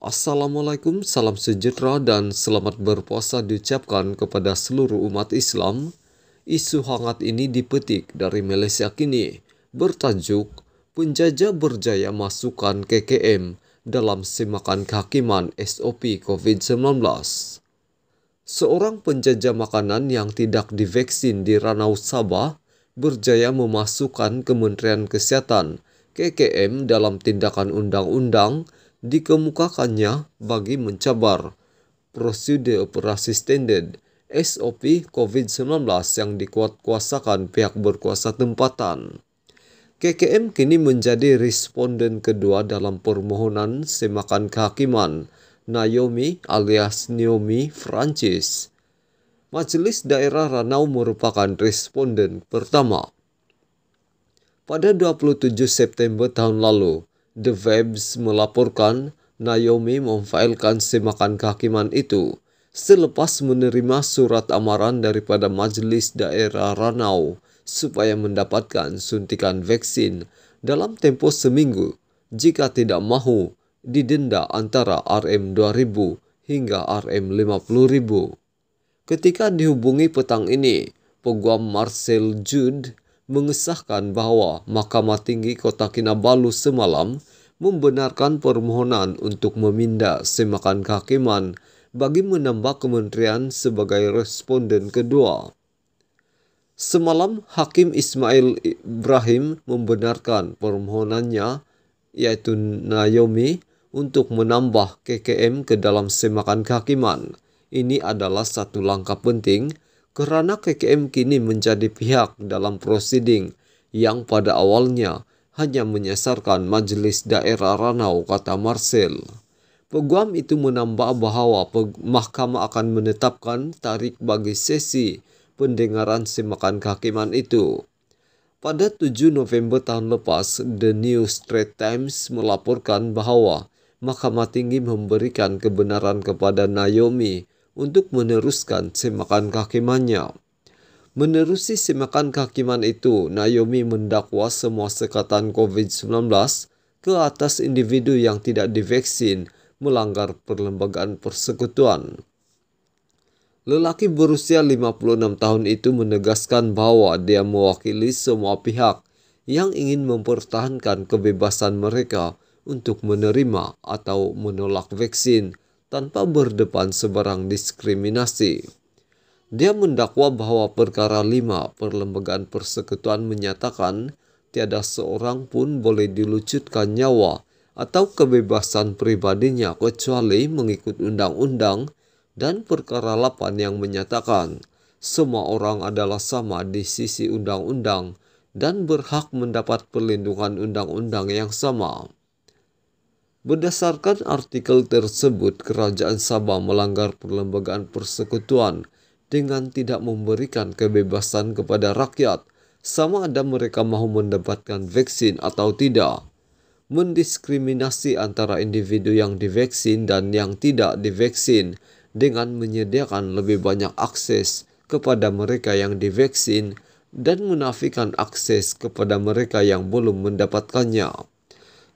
Assalamualaikum, salam sejahtera dan selamat berpuasa diucapkan kepada seluruh umat Islam. Isu hangat ini dipetik dari Malaysia kini, bertajuk Penjajah Berjaya Masukkan KKM dalam Semakan Kehakiman SOP COVID-19. Seorang penjajah makanan yang tidak divaksin di Ranau Sabah berjaya memasukkan Kementerian Kesehatan KKM dalam tindakan undang-undang dikemukakannya bagi mencabar prosedur operasi standar SOP COVID-19 yang dikuatkuasakan pihak berkuasa tempatan. KKM kini menjadi responden kedua dalam permohonan semakan kehakiman Naomi alias Naomi Francis. Majelis Daerah Ranau merupakan responden pertama. Pada 27 September tahun lalu, The Vibes melaporkan Naomi memfailkan semakan kehakiman itu selepas menerima surat amaran daripada Majelis Daerah Ranau supaya mendapatkan suntikan vaksin dalam tempo seminggu jika tidak mahu didenda antara RM2000 hingga RM50.000. Ketika dihubungi petang ini, peguam Marcel Jude mengesahkan bahwa Mahkamah Tinggi Kota Kinabalu semalam membenarkan permohonan untuk memindah semakan kehakiman bagi menambah kementerian sebagai responden kedua. Semalam, Hakim Ismail Ibrahim membenarkan permohonannya, yaitu Naomi, untuk menambah KKM ke dalam semakan kehakiman. Ini adalah satu langkah penting karena KKM kini menjadi pihak dalam prosiding yang pada awalnya hanya menyasarkan majelis daerah Ranau, kata Marcel. Peguam itu menambah bahwa mahkamah akan menetapkan tarik bagi sesi pendengaran semakan kehakiman itu. Pada 7 November tahun lepas, The New Straits Times melaporkan bahwa Mahkamah Tinggi memberikan kebenaran kepada Naomi untuk meneruskan semakan kakimannya. Menerusi semakan kakiman itu, Naomi mendakwa semua sekatan COVID-19 ke atas individu yang tidak divaksin melanggar perlembagaan persekutuan. Lelaki berusia 56 tahun itu menegaskan bahwa dia mewakili semua pihak yang ingin mempertahankan kebebasan mereka untuk menerima atau menolak vaksin tanpa berdepan sebarang diskriminasi. Dia mendakwa bahwa perkara lima Perlembagaan Persekutuan menyatakan tiada seorang pun boleh dilucutkan nyawa atau kebebasan pribadinya kecuali mengikut undang-undang dan perkara 8 yang menyatakan semua orang adalah sama di sisi undang-undang dan berhak mendapat perlindungan undang-undang yang sama. Berdasarkan artikel tersebut, Kerajaan Sabah melanggar perlembagaan persekutuan dengan tidak memberikan kebebasan kepada rakyat, sama ada mereka mahu mendapatkan vaksin atau tidak. Mendiskriminasi antara individu yang divaksin dan yang tidak divaksin dengan menyediakan lebih banyak akses kepada mereka yang divaksin dan menafikan akses kepada mereka yang belum mendapatkannya.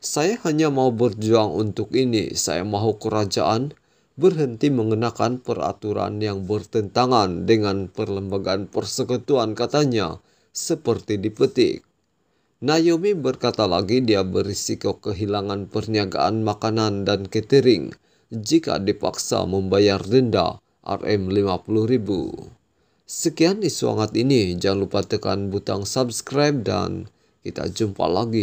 Saya hanya mau berjuang untuk ini. Saya mau kerajaan berhenti mengenakan peraturan yang bertentangan dengan perlembagaan persekutuan katanya, seperti dipetik. Naomi berkata lagi dia berisiko kehilangan perniagaan makanan dan catering jika dipaksa membayar denda RM50.000. Sekian isu hangat ini, jangan lupa tekan butang subscribe dan kita jumpa lagi.